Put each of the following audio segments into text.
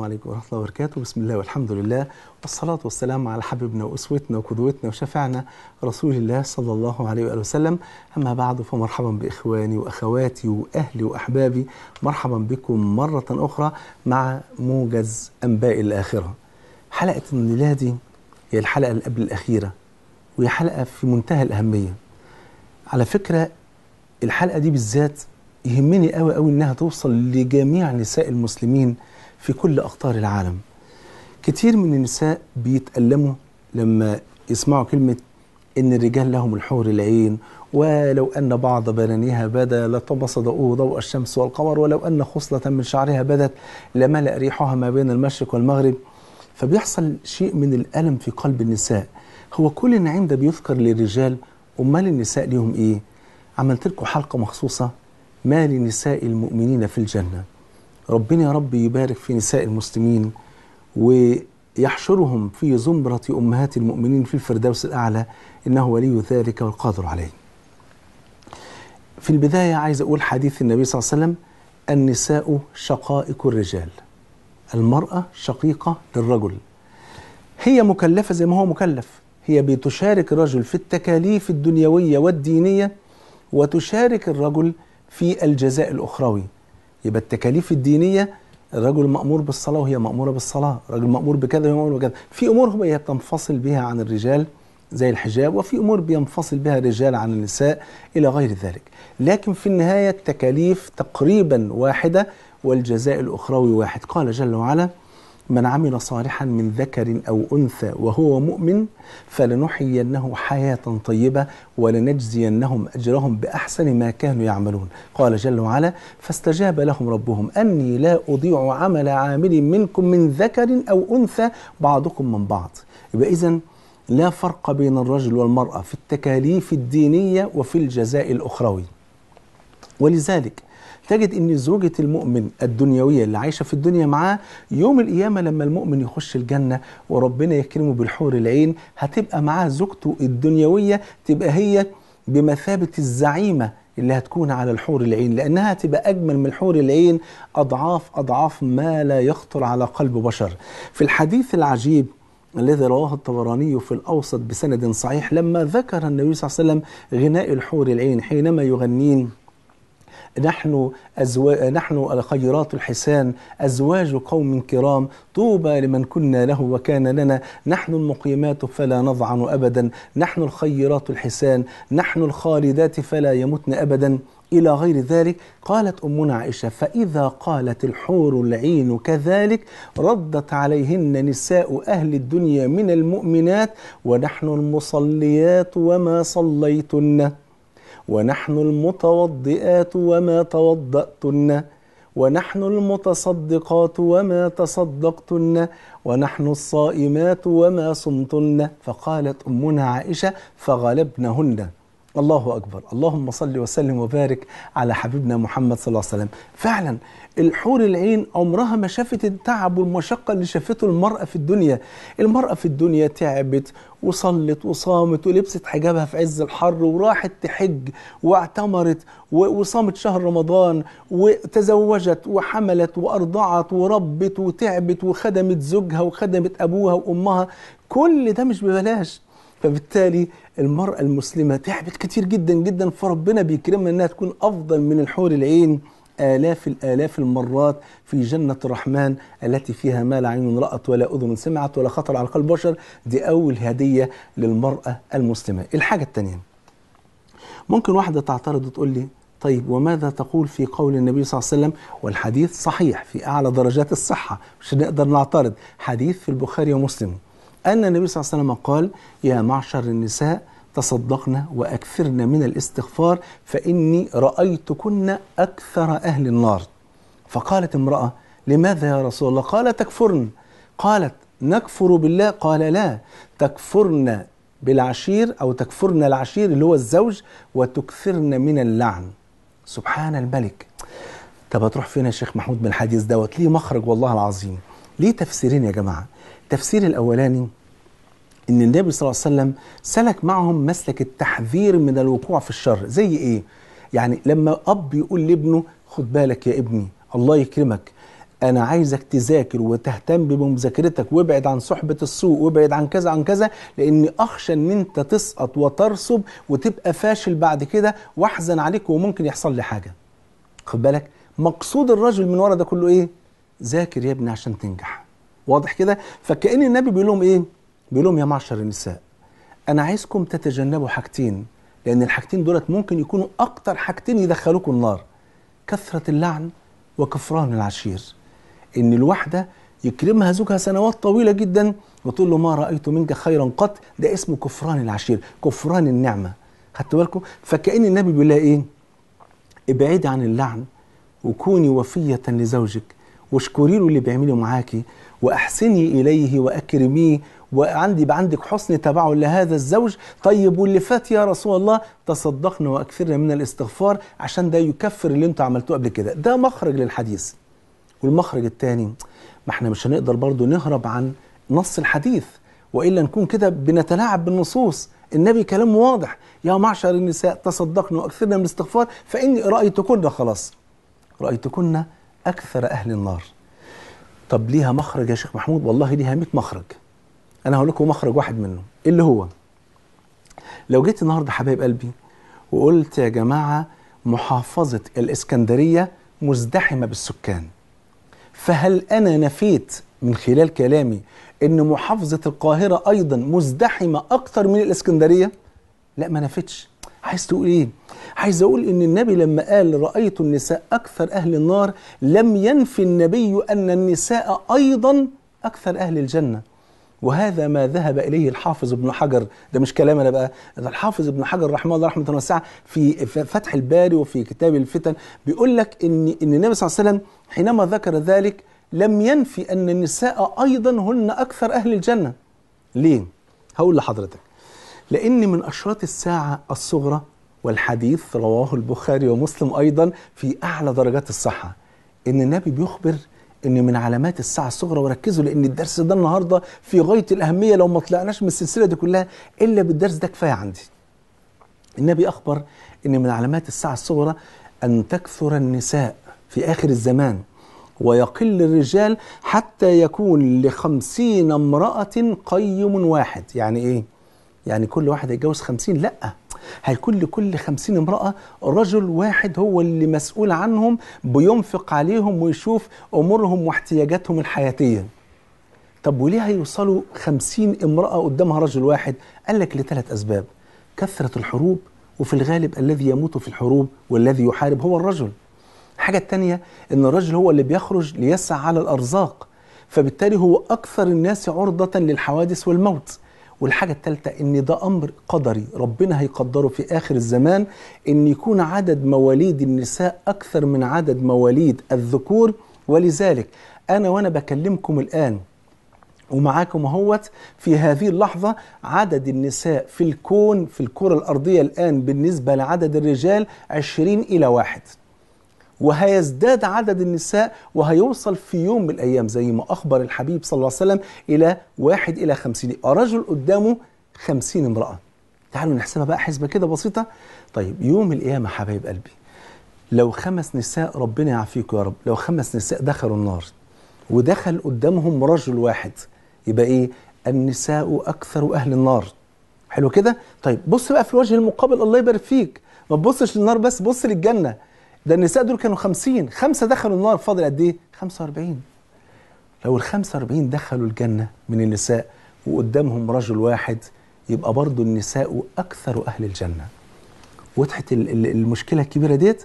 السلام عليكم ورحمة الله وبركاته بسم الله والحمد لله والصلاة والسلام على حبيبنا وأسوتنا وقدوتنا وشفعنا رسول الله صلى الله عليه وآله وسلم أما بعد فمرحبا بإخواني وأخواتي وأهلي وأحبابي مرحبا بكم مرة أخرى مع موجز أنباء الآخرة حلقة دي هي الحلقة اللي قبل الأخيرة وهي حلقة في منتهى الأهمية على فكرة الحلقة دي بالذات يهمني قوي قوي انها توصل لجميع نساء المسلمين في كل أقطار العالم كتير من النساء بيتألموا لما يسمعوا كلمة إن الرجال لهم الحور العين ولو أن بعض بنانيها بدا لتبصدؤه ضوء الشمس والقمر ولو أن خصلة من شعرها بدت لملأ ريحها ما بين المشرق والمغرب فبيحصل شيء من الألم في قلب النساء هو كل النعيم ده بيذكر للرجال أمال النساء ليهم إيه؟ عملت لكم حلقة مخصوصة ما لنساء المؤمنين في الجنة ربنا يا رب يبارك في نساء المسلمين ويحشرهم في زمرة أمهات المؤمنين في الفردوس الأعلى إنه ولي ذلك والقادر عليه في البداية عايز أقول حديث النبي صلى الله عليه وسلم النساء شقائق الرجال المرأة شقيقة للرجل هي مكلفة زي ما هو مكلف هي بتشارك الرجل في التكاليف الدنيوية والدينية وتشارك الرجل في الجزاء الأخروي يبقى التكاليف الدينيه الرجل مأمور بالصلاة وهي مأمورة بالصلاة الرجل مأمور بكذا وهي مأمورة بكذا في أمور هي بتنفصل بها عن الرجال زي الحجاب وفي أمور بينفصل بها الرجال عن النساء إلى غير ذلك لكن في النهاية التكاليف تقريبا واحدة والجزاء الأخروي واحد قال جل وعلا من عمل صالحا من ذكر أو أنثى وهو مؤمن فلنحيينه حياة طيبة ولنجزينهم أجرهم بأحسن ما كانوا يعملون قال جل وعلا فاستجاب لهم ربهم أني لا أضيع عمل عامل منكم من ذكر أو أنثى بعضكم من بعض يبقى اذا لا فرق بين الرجل والمرأة في التكاليف الدينية وفي الجزاء الأخروي ولذلك تجد ان زوجة المؤمن الدنيوية اللي عايشة في الدنيا معاه يوم القيامة لما المؤمن يخش الجنة وربنا يكرمه بالحور العين هتبقى معاه زوجته الدنيوية تبقى هي بمثابة الزعيمة اللي هتكون على الحور العين لانها تبقى اجمل من الحور العين اضعاف اضعاف ما لا يخطر على قلب بشر. في الحديث العجيب الذي رواه الطبراني في الاوسط بسند صحيح لما ذكر النبي صلى الله عليه وسلم غناء الحور العين حينما يغنين نحن أزو... نحن خيرات الحسان أزواج قوم كرام طوبى لمن كنا له وكان لنا نحن المقيمات فلا نظعن أبدا نحن الخيرات الحسان نحن الخالدات فلا يمتن أبدا إلى غير ذلك قالت أمنا عائشة فإذا قالت الحور العين كذلك ردت عليهن نساء أهل الدنيا من المؤمنات ونحن المصليات وما صليتن ونحن المتوضئات وما توضأتن ونحن المتصدقات وما تصدقتن ونحن الصائمات وما صمتن فقالت امنا عائشه فغلبنهن الله اكبر اللهم صل وسلم وبارك على حبيبنا محمد صلى الله عليه وسلم فعلا الحور العين عمرها ما شافت التعب والمشقة اللي شافته المرأة في الدنيا المرأة في الدنيا تعبت وصلت وصامت ولبست حجابها في عز الحر وراحت تحج واعتمرت وصامت شهر رمضان وتزوجت وحملت وارضعت وربت وتعبت وخدمت زوجها وخدمت ابوها وامها كل ده مش ببلاش فبالتالي المرأة المسلمة تعبت كتير جدا جدا فربنا بيكرمها انها تكون افضل من الحور العين آلاف الآلاف المرات في جنة الرحمن التي فيها ما لا عين رأت ولا أذن سمعت ولا خطر على قلب بشر دي أول هدية للمرأة المسلمة الحاجة الثانية ممكن واحدة تعترض وتقول لي طيب وماذا تقول في قول النبي صلى الله عليه وسلم والحديث صحيح في أعلى درجات الصحة مش نقدر نعترض حديث في البخاري ومسلم أن النبي صلى الله عليه وسلم قال يا معشر النساء تصدقنا وأكثرنا من الاستغفار فإني رأيتكن أكثر أهل النار فقالت امرأة لماذا يا رسول الله قال تكفرن قالت نكفر بالله قال لا تكفرن بالعشير أو تكفرن العشير اللي هو الزوج وتكثرن من اللعن سبحان الملك طب هتروح فين يا شيخ محمود من الحديث دوت ليه مخرج والله العظيم ليه تفسيرين يا جماعة التفسير الأولاني ان النبي صلى الله عليه وسلم سلك معهم مسلك التحذير من الوقوع في الشر زي ايه يعني لما اب يقول لابنه خد بالك يا ابني الله يكرمك انا عايزك تذاكر وتهتم بمذاكرتك وابعد عن صحبه السوء وابعد عن كذا عن كذا لاني اخشى ان انت تسقط وترسب وتبقى فاشل بعد كده واحزن عليك وممكن يحصل لي حاجه خد بالك مقصود الرجل من ورا ده كله ايه ذاكر يا ابني عشان تنجح واضح كده فكأن النبي بيقول لهم ايه بيقول لهم يا معشر النساء انا عايزكم تتجنبوا حاجتين لان الحاجتين دولت ممكن يكونوا اكتر حاجتين يدخلوكم النار كثره اللعن وكفران العشير ان الواحده يكرمها زوجها سنوات طويله جدا وتقول له ما رايت منك خيرا قط ده اسمه كفران العشير كفران النعمه خدتوا بالكم فكأن النبي بيقول لها ايه ابعدي عن اللعن وكوني وفيه لزوجك واشكري له اللي بيعمله معاكي واحسني اليه واكرميه وعندي عندك حسن تباعل لهذا الزوج طيب واللي فات يا رسول الله تصدقنا واكثرنا من الاستغفار عشان ده يكفر اللي انتوا عملتوه قبل كده ده مخرج للحديث والمخرج الثاني ما احنا مش هنقدر برضو نهرب عن نص الحديث والا نكون كده بنتلاعب بالنصوص النبي كلامه واضح يا معشر النساء تصدقن واكثرنا من الاستغفار فاني رايتكن خلاص رايتكن اكثر اهل النار طب ليها مخرج يا شيخ محمود والله ليها 100 مخرج انا هقول لكم مخرج واحد منه اللي هو لو جيت النهارده حبايب قلبي وقلت يا جماعه محافظه الاسكندريه مزدحمه بالسكان فهل انا نفيت من خلال كلامي ان محافظه القاهره ايضا مزدحمه اكتر من الاسكندريه لا ما نفتش عايز تقول ايه عايز اقول ان النبي لما قال رايت النساء اكثر اهل النار لم ينفي النبي ان النساء ايضا اكثر اهل الجنه وهذا ما ذهب إليه الحافظ ابن حجر ده مش كلام أنا بقى الحافظ ابن حجر رحمه الله رحمة واسعة في فتح الباري وفي كتاب الفتن بيقول لك إن إن النبي صلى الله عليه وسلم حينما ذكر ذلك لم ينفي أن النساء أيضا هن أكثر أهل الجنة ليه؟ هقول لحضرتك لأن من أشراط الساعة الصغرى والحديث رواه البخاري ومسلم أيضا في أعلى درجات الصحة إن النبي بيخبر ان من علامات الساعه الصغرى وركزوا لان الدرس ده النهارده في غايه الاهميه لو ما طلعناش من السلسله دي كلها الا بالدرس ده كفايه عندي النبي اخبر ان من علامات الساعه الصغرى ان تكثر النساء في اخر الزمان ويقل الرجال حتى يكون لخمسين امرأة قيم واحد يعني ايه يعني كل واحد هيتجوز 50 لا هيكون لكل 50 امرأة رجل واحد هو اللي مسؤول عنهم بينفق عليهم ويشوف أمورهم واحتياجاتهم الحياتية طب وليه هيوصلوا 50 امرأة قدامها رجل واحد قال لك لثلاث أسباب كثرة الحروب وفي الغالب الذي يموت في الحروب والذي يحارب هو الرجل الحاجة الثانية أن الرجل هو اللي بيخرج ليسعى على الأرزاق فبالتالي هو أكثر الناس عرضة للحوادث والموت والحاجه الثالثه ان ده امر قدري ربنا هيقدره في اخر الزمان ان يكون عدد مواليد النساء اكثر من عدد مواليد الذكور ولذلك انا وانا بكلمكم الان ومعاكم اهوت في هذه اللحظة عدد النساء في الكون في الكرة الأرضية الآن بالنسبة لعدد الرجال 20 إلى واحد وهيزداد عدد النساء وهيوصل في يوم من الأيام زي ما أخبر الحبيب صلى الله عليه وسلم إلى واحد إلى خمسين رجل قدامه خمسين امرأة تعالوا نحسبها بقى حسبة كده بسيطة طيب يوم القيامة حبايب قلبي لو خمس نساء ربنا يعافيكم يا رب لو خمس نساء دخلوا النار ودخل قدامهم رجل واحد يبقى ايه النساء اكثر اهل النار حلو كده طيب بص بقى في الوجه المقابل الله يبارك فيك ما تبصش للنار بس بص للجنه ده النساء دول كانوا 50 خمسه دخلوا النار فاضل قد ايه 45 لو ال 45 دخلوا الجنه من النساء وقدامهم رجل واحد يبقى برضه النساء اكثر اهل الجنه وضحت المشكله الكبيره ديت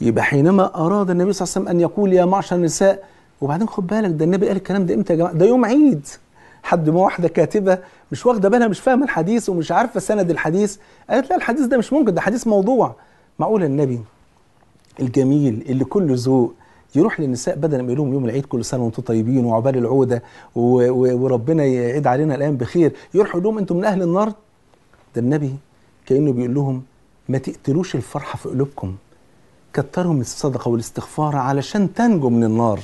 يبقى حينما اراد النبي صلى الله عليه وسلم ان يقول يا معشر النساء وبعدين خد بالك ده النبي قال الكلام ده امتى يا جماعه ده يوم عيد حد ما واحده كاتبه مش واخده بالها مش فاهمه الحديث ومش عارفه سند الحديث قالت لا الحديث ده مش ممكن ده حديث موضوع معقول النبي الجميل اللي كله ذوق يروح للنساء بدل ما يقول لهم يوم العيد كل سنه وانتم طيبين وعقبال العوده وربنا يعيد علينا الايام بخير يروح يقول لهم انتم من اهل النار ده النبي كانه بيقول لهم ما تقتلوش الفرحه في قلوبكم كترهم الصدقه والاستغفار علشان تنجوا من النار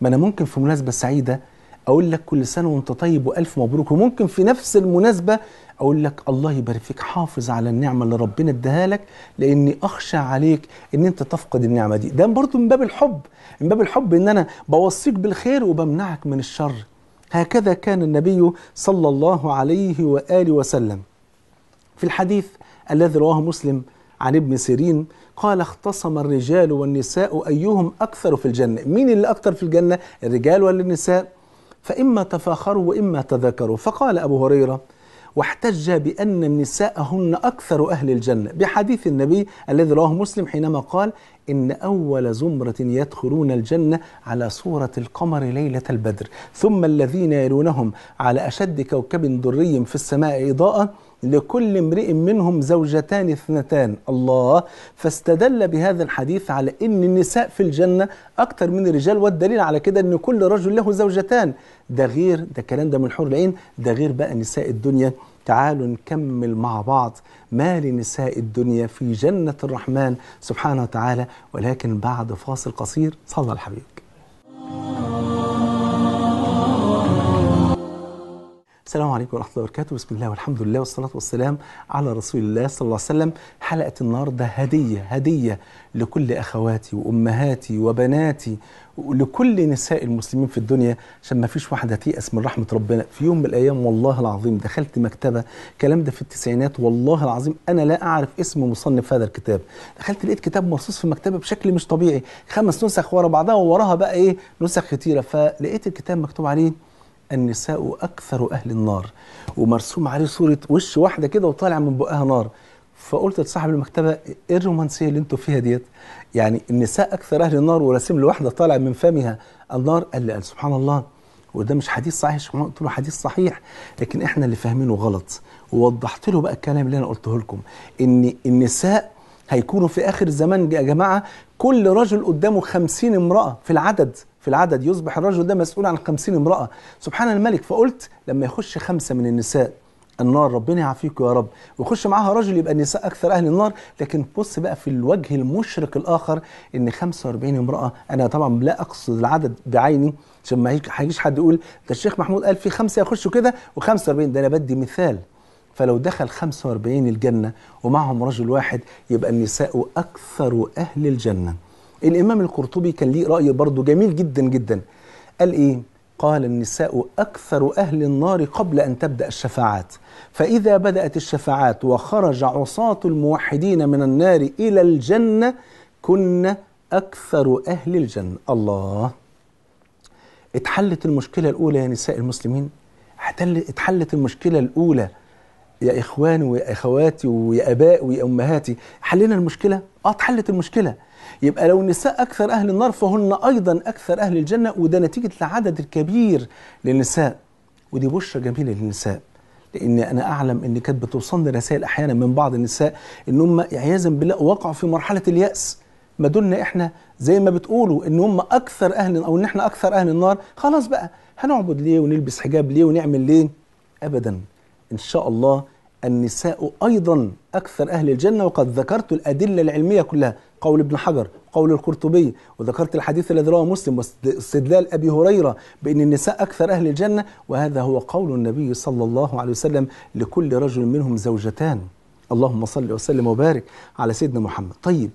ما انا ممكن في مناسبه سعيده اقول لك كل سنه وانت طيب والف مبروك وممكن في نفس المناسبه اقول لك الله يبارك فيك حافظ على النعمه اللي ربنا اداها لك لاني اخشى عليك ان انت تفقد النعمه دي ده برضه من باب الحب من باب الحب ان انا بوصيك بالخير وبمنعك من الشر هكذا كان النبي صلى الله عليه واله وسلم في الحديث الذي رواه مسلم عن ابن سيرين قال اختصم الرجال والنساء ايهم اكثر في الجنه مين اللي اكثر في الجنه الرجال ولا النساء فإما تفاخروا وإما تذكروا فقال أبو هريرة واحتج بأن النساء هن أكثر أهل الجنة بحديث النبي الذي رواه مسلم حينما قال إن أول زمرة يدخلون الجنة على صورة القمر ليلة البدر ثم الذين يلونهم على أشد كوكب دري في السماء إضاءة لكل امرئ منهم زوجتان اثنتان الله فاستدل بهذا الحديث على ان النساء في الجنه اكتر من الرجال والدليل على كده ان كل رجل له زوجتان ده غير ده الكلام ده من حور العين ده غير بقى نساء الدنيا تعالوا نكمل مع بعض ما لنساء الدنيا في جنه الرحمن سبحانه وتعالى ولكن بعد فاصل قصير صلى الحبيب السلام عليكم ورحمة الله وبركاته بسم الله والحمد لله والصلاة والسلام على رسول الله صلى الله عليه وسلم حلقة النهاردة هدية هدية لكل أخواتي وأمهاتي وبناتي لكل نساء المسلمين في الدنيا عشان ما فيش واحدة تيأس من رحمة ربنا في يوم من الأيام والله العظيم دخلت مكتبة الكلام ده في التسعينات والله العظيم أنا لا أعرف اسم مصنف هذا الكتاب دخلت لقيت كتاب مرصوص في مكتبة بشكل مش طبيعي خمس نسخ ورا بعضها ووراها بقى إيه نسخ كتيرة فلقيت الكتاب مكتوب عليه النساء أكثر أهل النار ومرسوم عليه صورة وش واحدة كده وطالع من بقها نار فقلت لصاحب المكتبة إيه الرومانسية اللي أنتوا فيها ديت يعني النساء أكثر أهل النار ورسم لواحدة طالع من فمها النار قال لي قال سبحان الله وده مش حديث صحيح قلت له حديث صحيح لكن احنا اللي فاهمينه غلط ووضحت له بقى الكلام اللي انا قلته لكم ان النساء هيكونوا في اخر الزمان يا جماعه كل رجل قدامه خمسين امراه في العدد في العدد يصبح الرجل ده مسؤول عن خمسين امرأة سبحان الملك فقلت لما يخش خمسة من النساء النار ربنا يعافيكم يا رب ويخش معاها رجل يبقى النساء اكثر اهل النار لكن بص بقى في الوجه المشرق الاخر ان 45 امراه انا طبعا لا اقصد العدد بعيني عشان ما هيجيش حد يقول ده الشيخ محمود قال في خمسه يخشوا كده و45 ده انا بدي مثال فلو دخل 45 الجنه ومعهم رجل واحد يبقى النساء اكثر اهل الجنه الإمام القرطبي كان ليه رأي برضه جميل جدا جدا قال إيه؟ قال النساء أكثر أهل النار قبل أن تبدأ الشفاعات فإذا بدأت الشفاعات وخرج عصاة الموحدين من النار إلى الجنة كن أكثر أهل الجنة الله اتحلت المشكلة الأولى يا نساء المسلمين اتحلت المشكلة الأولى يا إخواني ويا أخواتي ويا أبائي ويا أمهاتي حلينا المشكلة؟ آه اتحلت المشكلة يبقى لو النساء أكثر أهل النار فهن أيضا أكثر أهل الجنة وده نتيجة العدد الكبير للنساء ودي بشرة جميلة للنساء لأن أنا أعلم إن كانت بتوصلني رسائل أحيانا من بعض النساء إن هم عياذا بالله وقعوا في مرحلة اليأس ما دولنا إحنا زي ما بتقولوا إن هم أكثر أهل أو إن إحنا أكثر أهل النار خلاص بقى هنعبد ليه ونلبس حجاب ليه ونعمل ليه أبدا إن شاء الله النساء أيضا أكثر أهل الجنة وقد ذكرت الأدلة العلمية كلها قول ابن حجر قول القرطبي وذكرت الحديث الذي رواه مسلم واستدلال ابي هريره بان النساء اكثر اهل الجنه وهذا هو قول النبي صلى الله عليه وسلم لكل رجل منهم زوجتان اللهم صل وسلم وبارك على سيدنا محمد طيب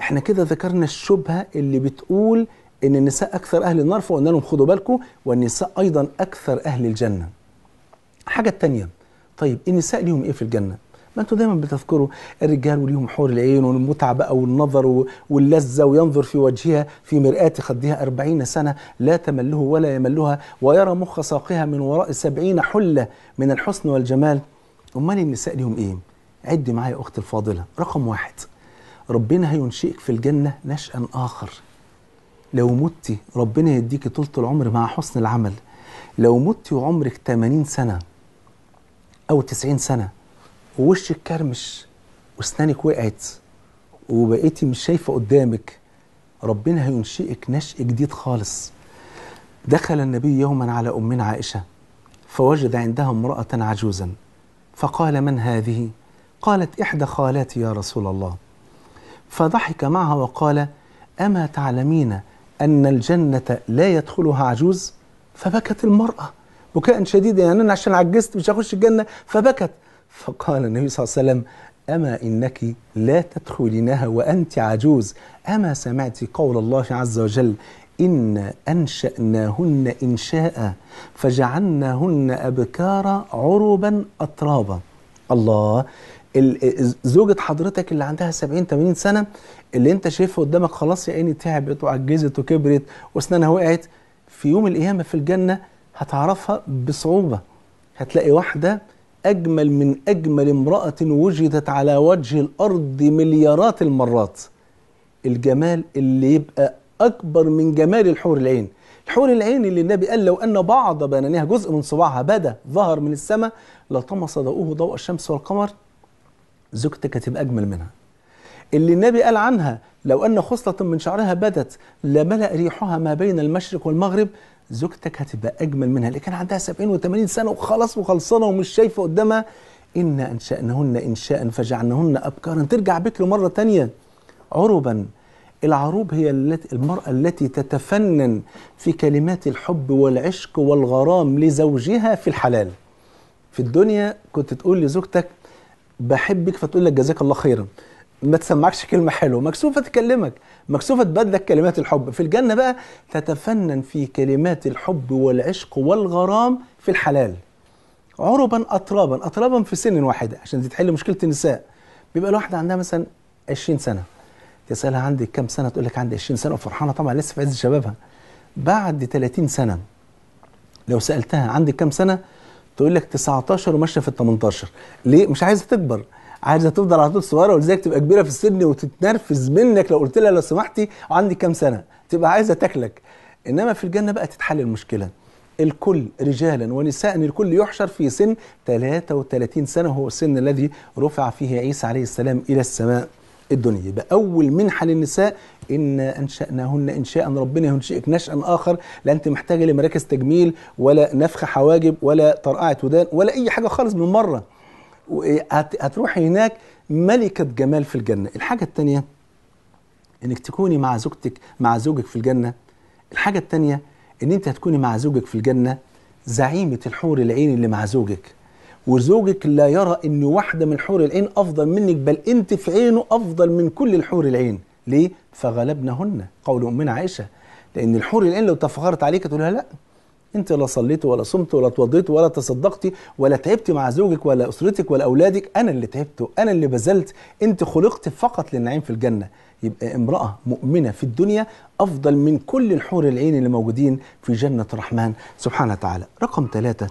احنا كده ذكرنا الشبهه اللي بتقول ان النساء اكثر اهل النار فقلنا لهم خدوا بالكم والنساء ايضا اكثر اهل الجنه الحاجه الثانيه طيب النساء ليهم ايه في الجنه ما انتم دايما بتذكروا الرجال وليهم حور العين والمتعه بقى والنظر واللذه وينظر في وجهها في مرآة خدها أربعين سنه لا تمله ولا يملها ويرى مخ ساقها من وراء سبعين حله من الحسن والجمال امال النساء ليهم ايه؟ عد معايا يا اختي الفاضله رقم واحد ربنا هينشئك في الجنه نشأ اخر لو متي ربنا يديكي طولة العمر مع حسن العمل لو متي وعمرك 80 سنة أو 90 سنة ووشك اتكرمش واسنانك وقعت وبقيتي مش شايفه قدامك ربنا هينشئك نشئ جديد خالص دخل النبي يوما على امنا عائشه فوجد عندها امراه عجوزا فقال من هذه قالت احدى خالاتي يا رسول الله فضحك معها وقال اما تعلمين ان الجنه لا يدخلها عجوز فبكت المراه بكاء شديدا يعني انا عشان عجزت مش هخش الجنه فبكت فقال النبي صلى الله عليه وسلم أما إنك لا تدخلينها وأنت عجوز أما سمعت قول الله عز وجل إن أنشأناهن إنشاء فجعلناهن أبكارا عربا أترابا الله زوجة حضرتك اللي عندها 70 80 سنة اللي انت شايفها قدامك خلاص يا عيني تعبت وعجزت وكبرت واسنانها وقعت في يوم القيامة في الجنة هتعرفها بصعوبة هتلاقي واحدة أجمل من أجمل امرأة وجدت على وجه الأرض مليارات المرات الجمال اللي يبقى أكبر من جمال الحور العين الحور العين اللي النبي قال لو أن بعض بنانيها جزء من صباعها بدا ظهر من السماء لطمس ضوءه ضوء الشمس والقمر زوجتك هتبقى أجمل منها اللي النبي قال عنها لو أن خصلة من شعرها بدت لملأ ريحها ما بين المشرق والمغرب زوجتك هتبقى أجمل منها اللي كان عندها 70 و80 سنة وخلاص وخلصانة ومش شايفة قدامها إنا أنشأنهن إنشاء فجعلنهن أبكارا ترجع بكر مرة تانية عربا العروب هي المرأة التي تتفنن في كلمات الحب والعشق والغرام لزوجها في الحلال في الدنيا كنت تقول لزوجتك بحبك فتقول لك جزاك الله خيرا ما تسمعكش كلمه حلوه مكسوفه تكلمك مكسوفه تبادلك كلمات الحب في الجنه بقى تتفنن في كلمات الحب والعشق والغرام في الحلال عربا اترابا اترابا في سن واحده عشان تتحل تحل مشكله النساء بيبقى الواحده عندها مثلا 20 سنه تسالها عندي كام سنه تقول لك عندي 20 سنه وفرحانه طبعا لسه في عز شبابها بعد 30 سنه لو سالتها عندي كام سنه تقول لك 19 وماشيه في ال 18 ليه مش عايزه تكبر عايزه تفضل على طول صغيره ولذلك تبقى كبيره في السن وتتنرفز منك لو قلت لها لو سمحتي عندي كام سنه تبقى عايزه تاكلك انما في الجنه بقى تتحل المشكله الكل رجالا ونساء الكل يحشر في سن 33 سنه وهو السن الذي رفع فيه عيسى عليه السلام الى السماء الدنيا يبقى اول منحه للنساء ان انشاناهن انشاء ربنا ينشئك نشأ اخر لا انت محتاجه لمراكز تجميل ولا نفخ حواجب ولا طرقعه ودان ولا اي حاجه خالص من مره هتروحي هناك ملكة جمال في الجنة الحاجة الثانية انك تكوني مع زوجتك مع زوجك في الجنة الحاجة الثانية ان انت هتكوني مع زوجك في الجنة زعيمة الحور العين اللي مع زوجك وزوجك لا يرى ان واحدة من حور العين افضل منك بل انت في عينه افضل من كل الحور العين ليه؟ فغلبنهن قول امنا عائشة لان الحور العين لو تفخرت عليك تقول لها لا انت لا صليتي ولا صمت ولا توضيت ولا تصدقتي ولا تعبتي مع زوجك ولا اسرتك ولا اولادك انا اللي تعبت انا اللي بذلت انت خلقت فقط للنعيم في الجنه يبقى امرأة مؤمنة في الدنيا أفضل من كل الحور العين اللي موجودين في جنة الرحمن سبحانه وتعالى رقم ثلاثة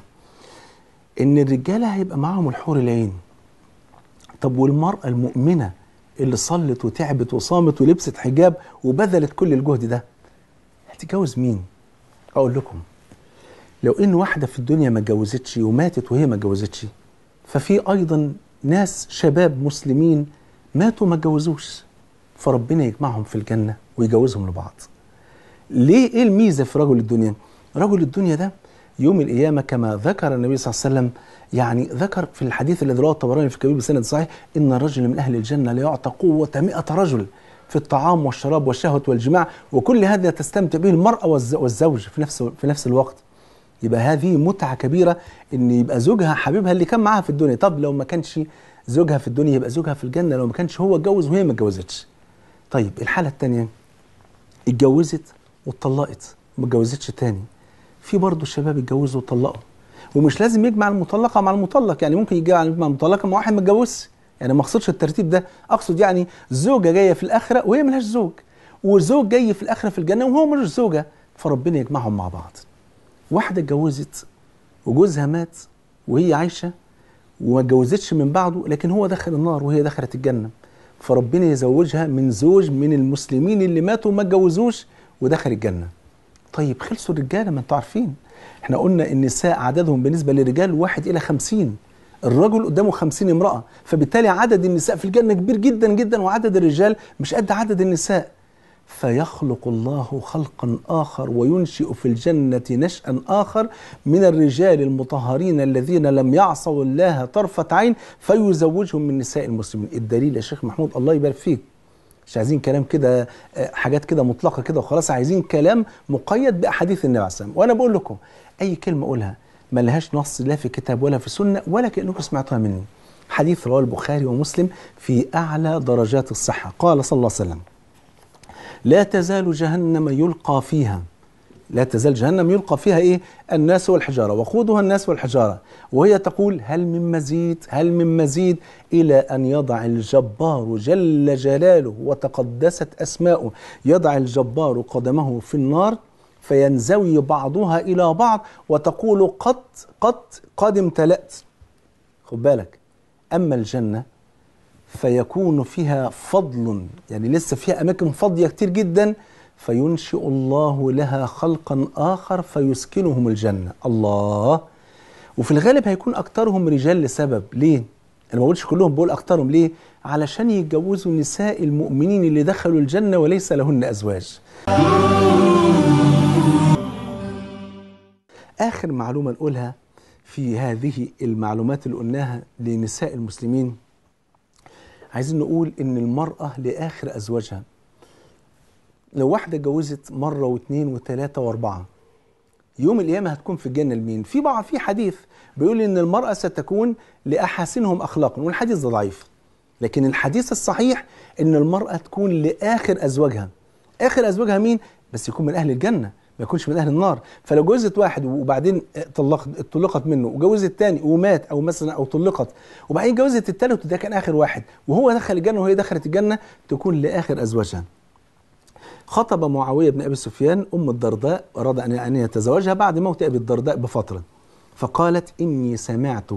إن الرجالة هيبقى معاهم الحور العين طب والمرأة المؤمنة اللي صلت وتعبت وصامت ولبست حجاب وبذلت كل الجهد ده هتتجوز مين؟ أقول لكم لو ان واحده في الدنيا ما اتجوزتش وماتت وهي ما اتجوزتش ففي ايضا ناس شباب مسلمين ماتوا ما اتجوزوش فربنا يجمعهم في الجنه ويجوزهم لبعض ليه ايه الميزه في رجل الدنيا رجل الدنيا ده يوم القيامه كما ذكر النبي صلى الله عليه وسلم يعني ذكر في الحديث الذي رواه الطبراني في كبير بسند صحيح ان الرجل من اهل الجنه ليعطى قوه 100 رجل في الطعام والشراب والشهوه والجماع وكل هذا تستمتع به المراه والزوج في نفس في نفس الوقت يبقى هذه متعه كبيره ان يبقى زوجها حبيبها اللي كان معاها في الدنيا طب لو ما كانش زوجها في الدنيا يبقى زوجها في الجنه لو ما كانش هو اتجوز وهي ما اتجوزتش طيب الحاله الثانيه اتجوزت واتطلقت ما اتجوزتش تاني في برضه شباب اتجوزوا وطلقوا ومش لازم يجمع المطلقه مع المطلق يعني ممكن يجمع المطلقه مع واحد ما اتجوزش يعني ما اقصدش الترتيب ده اقصد يعني زوجة جايه في الاخره وهي ملهاش زوج وزوج جاي في الاخره في الجنه وهو ملوش زوجه فربنا يجمعهم مع بعض واحدة اتجوزت وجوزها مات وهي عايشة وما اتجوزتش من بعده لكن هو دخل النار وهي دخلت الجنة فربنا يزوجها من زوج من المسلمين اللي ماتوا وما اتجوزوش ودخل الجنة طيب خلصوا الرجالة ما انتوا عارفين احنا قلنا النساء عددهم بالنسبة للرجال واحد إلى خمسين الرجل قدامه خمسين امرأة فبالتالي عدد النساء في الجنة كبير جدا جدا وعدد الرجال مش قد عدد النساء فيخلق الله خلقا اخر وينشئ في الجنه نشأ اخر من الرجال المطهرين الذين لم يعصوا الله طرفه عين فيزوجهم من نساء المسلمين، الدليل يا شيخ محمود الله يبارك فيك. مش عايزين كلام كده آه، حاجات كده مطلقه كده وخلاص عايزين كلام مقيد باحاديث النبي عليه الصلاه والسلام، وانا بقول لكم اي كلمه اقولها ما لهاش نص لا في كتاب ولا في سنه ولا كانكم سمعتوها مني. حديث رواه البخاري ومسلم في اعلى درجات الصحه، قال صلى الله عليه وسلم: لا تزال جهنم يلقى فيها لا تزال جهنم يلقى فيها إيه الناس والحجارة وقودها الناس والحجارة وهي تقول هل من مزيد هل من مزيد إلى أن يضع الجبار جل جلاله وتقدست أسماؤه يضع الجبار قدمه في النار فينزوي بعضها إلى بعض وتقول قط قط قد امتلأت خد بالك أما الجنة فيكون فيها فضل يعني لسه فيها أماكن فاضية كتير جدا فينشئ الله لها خلقا آخر فيسكنهم الجنة الله وفي الغالب هيكون أكترهم رجال لسبب ليه؟ أنا ما بقولش كلهم بقول أكترهم ليه؟ علشان يتجوزوا نساء المؤمنين اللي دخلوا الجنة وليس لهن أزواج آخر معلومة نقولها في هذه المعلومات اللي قلناها لنساء المسلمين عايزين نقول ان المراه لاخر ازواجها لو واحده اتجوزت مره واثنين وثلاثه واربعه يوم القيامه هتكون في الجنه لمين في بعض في حديث بيقول ان المراه ستكون لاحاسنهم اخلاقا والحديث ده ضعيف لكن الحديث الصحيح ان المراه تكون لاخر ازواجها اخر ازواجها مين بس يكون من اهل الجنه ما يكونش من اهل النار فلو جوزت واحد وبعدين طلقت اتطلقت منه وجوزت الثاني ومات او مثلا او طلقت وبعدين جوزت الثالث ده كان اخر واحد وهو دخل الجنه وهي دخلت الجنه تكون لاخر ازواجها خطب معاويه بن ابي سفيان ام الدرداء اراد ان يتزوجها بعد موت ابي الدرداء بفتره فقالت اني سمعت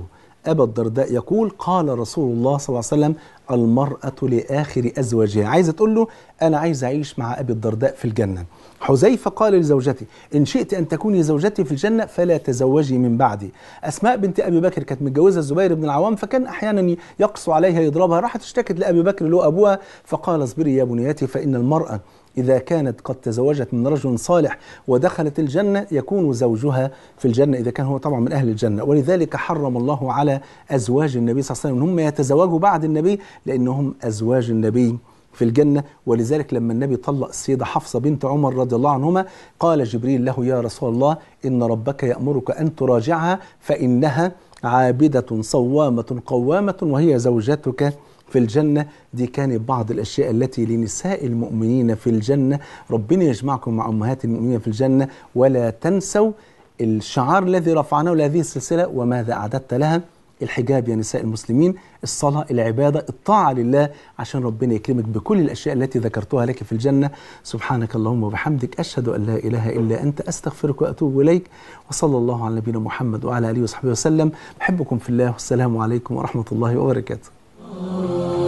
أبا الدرداء يقول قال رسول الله صلى الله عليه وسلم المرأة لآخر أزواجها عايزة تقول له أنا عايز أعيش مع أبي الدرداء في الجنة حذيفة قال لزوجتي إن شئت أن تكوني زوجتي في الجنة فلا تزوجي من بعدي أسماء بنت أبي بكر كانت متجوزة الزبير بن العوام فكان أحيانا يقص عليها يضربها راحت اشتكت لأبي بكر له أبوها فقال اصبري يا بنيتي فإن المرأة إذا كانت قد تزوجت من رجل صالح ودخلت الجنة يكون زوجها في الجنة إذا كان هو طبعا من أهل الجنة ولذلك حرم الله على أزواج النبي صلى الله عليه وسلم هم يتزوجوا بعد النبي لأنهم أزواج النبي في الجنة ولذلك لما النبي طلق السيدة حفصة بنت عمر رضي الله عنهما قال جبريل له يا رسول الله إن ربك يأمرك أن تراجعها فإنها عابدة صوامة قوامة وهي زوجتك في الجنة دي كانت بعض الأشياء التي لنساء المؤمنين في الجنة ربنا يجمعكم مع أمهات المؤمنين في الجنة ولا تنسوا الشعار الذي رفعناه لهذه السلسلة وماذا أعددت لها الحجاب يا نساء المسلمين الصلاة العبادة الطاعة لله عشان ربنا يكرمك بكل الأشياء التي ذكرتها لك في الجنة سبحانك اللهم وبحمدك أشهد أن لا إله إلا أنت أستغفرك وأتوب إليك وصلى الله على نبينا محمد وعلى آله وصحبه وسلم بحبكم في الله والسلام عليكم ورحمة الله وبركاته Oh.